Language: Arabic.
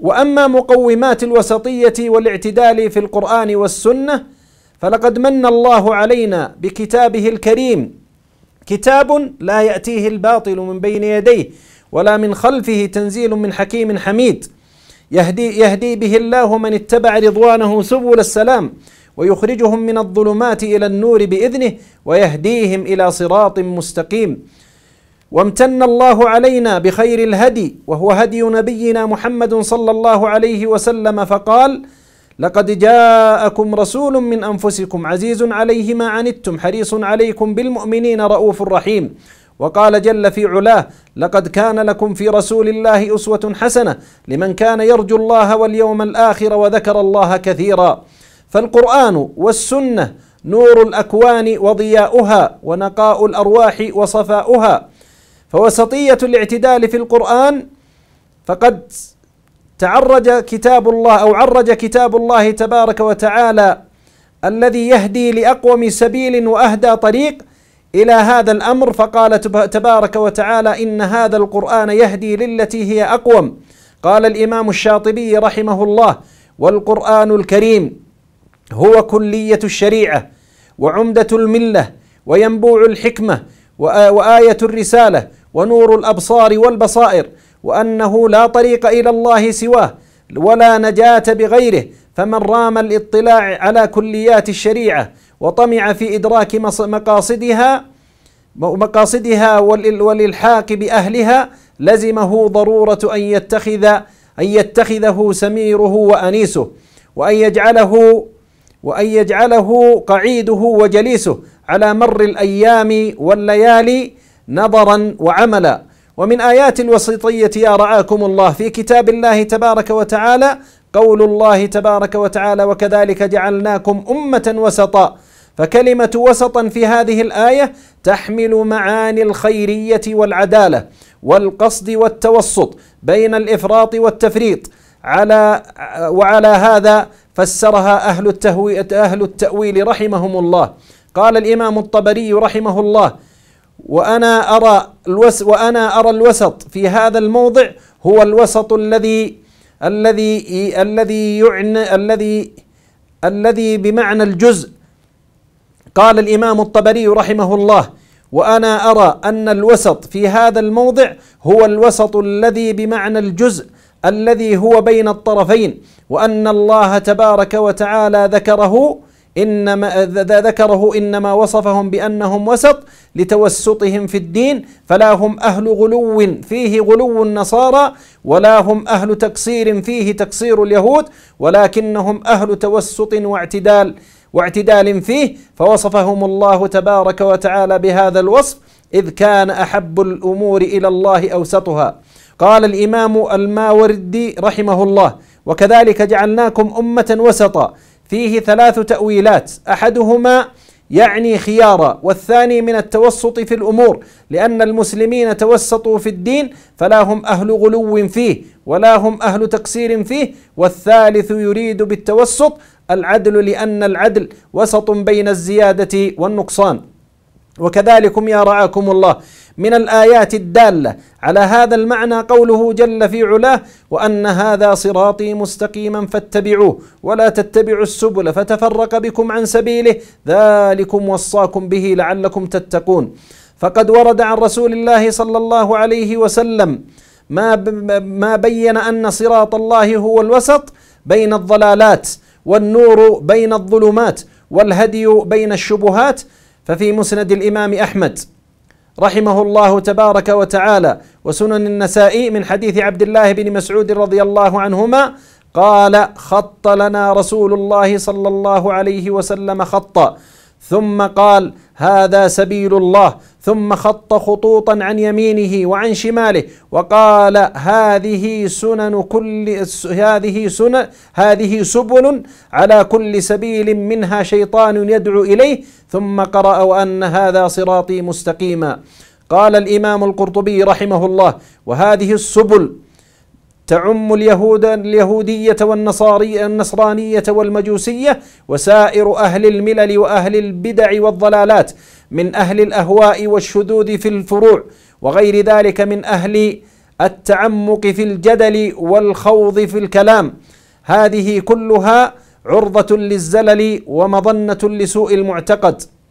واما مقومات الوسطيه والاعتدال في القران والسنه فلقد من الله علينا بكتابه الكريم كتاب لا ياتيه الباطل من بين يديه ولا من خلفه تنزيل من حكيم حميد يهدي يهدي به الله من اتبع رضوانه سبل السلام ويخرجهم من الظلمات الى النور باذنه ويهديهم الى صراط مستقيم وامتن الله علينا بخير الهدي وهو هدي نبينا محمد صلى الله عليه وسلم فقال لقد جاءكم رسول من انفسكم عزيز عليه ما عنتم حريص عليكم بالمؤمنين رؤوف رحيم وقال جل في علاه لقد كان لكم في رسول الله اسوه حسنه لمن كان يرجو الله واليوم الاخر وذكر الله كثيرا فالقران والسنه نور الاكوان وضياؤها ونقاء الارواح وصفاؤها فوسطية الاعتدال في القرآن فقد تعرج كتاب الله أو عرج كتاب الله تبارك وتعالى الذي يهدي لأقوم سبيل وأهدى طريق إلى هذا الأمر فقال تبارك وتعالى إن هذا القرآن يهدي للتي هي أقوم قال الإمام الشاطبي رحمه الله والقرآن الكريم هو كلية الشريعة وعمدة الملة وينبوع الحكمة وآية الرسالة ونور الأبصار والبصائر وأنه لا طريق إلى الله سواه ولا نجاة بغيره فمن رام الاطلاع على كليات الشريعة وطمع في إدراك مقاصدها مقاصدها والإلحاق بأهلها لزمه ضرورة أن يتخذ أن يتخذه سميره وأنيسه وأن يجعله وأن يجعله قعيده وجليسه على مر الأيام والليالي نظرا وعملا ومن آيات الوسيطية يا رعاكم الله في كتاب الله تبارك وتعالى قول الله تبارك وتعالى وكذلك جعلناكم أمة وسطا فكلمة وسطا في هذه الآية تحمل معاني الخيرية والعدالة والقصد والتوسط بين الإفراط والتفريط على وعلى هذا فسرها أهل التهوية أهل التأويل رحمهم الله قال الإمام الطبري رحمه الله وأنا أرى الوس وأنا أرى الوسط في هذا الموضع هو الوسط الذي الذي الذي يعنى الذي الذي بمعنى الجزء قال الإمام الطبري رحمه الله وأنا أرى أن الوسط في هذا الموضع هو الوسط الذي بمعنى الجزء الذي هو بين الطرفين وأن الله تبارك وتعالى ذكره إنما ذكره إنما وصفهم بأنهم وسط لتوسطهم في الدين فلا هم أهل غلو فيه غلو النصارى ولا هم أهل تقصير فيه تقصير اليهود ولكنهم أهل توسط واعتدال واعتدال فيه فوصفهم الله تبارك وتعالى بهذا الوصف إذ كان أحب الأمور إلى الله أوسطها قال الإمام الماوردي رحمه الله وكذلك جعلناكم أمة وسطا فيه ثلاث تأويلات أحدهما يعني خيارا والثاني من التوسط في الأمور لأن المسلمين توسطوا في الدين فلا هم أهل غلو فيه ولا هم أهل تقصير فيه والثالث يريد بالتوسط العدل لأن العدل وسط بين الزيادة والنقصان وكذلكم يا رعاكم الله من الايات الداله على هذا المعنى قوله جل في علاه وان هذا صراطي مستقيما فاتبعوه ولا تتبعوا السبل فتفرق بكم عن سبيله ذلكم وصاكم به لعلكم تتقون فقد ورد عن رسول الله صلى الله عليه وسلم ما ما بين ان صراط الله هو الوسط بين الضلالات والنور بين الظلمات والهدي بين الشبهات ففي مسند الإمام أحمد رحمه الله تبارك وتعالى وسنن النسائي من حديث عبد الله بن مسعود رضي الله عنهما قال خط لنا رسول الله صلى الله عليه وسلم خطا ثم قال هذا سبيل الله ثم خط خطوطا عن يمينه وعن شماله وقال هذه سنن كل هذه سنن هذه سبل على كل سبيل منها شيطان يدعو اليه ثم قرأ وأن هذا صراطي مستقيما قال الإمام القرطبي رحمه الله وهذه السبل تعم اليهود اليهودية والنصارية النصرانية والمجوسية وسائر أهل الملل وأهل البدع والضلالات من اهل الاهواء والشدود في الفروع وغير ذلك من اهل التعمق في الجدل والخوض في الكلام هذه كلها عرضه للزلل ومظنه لسوء المعتقد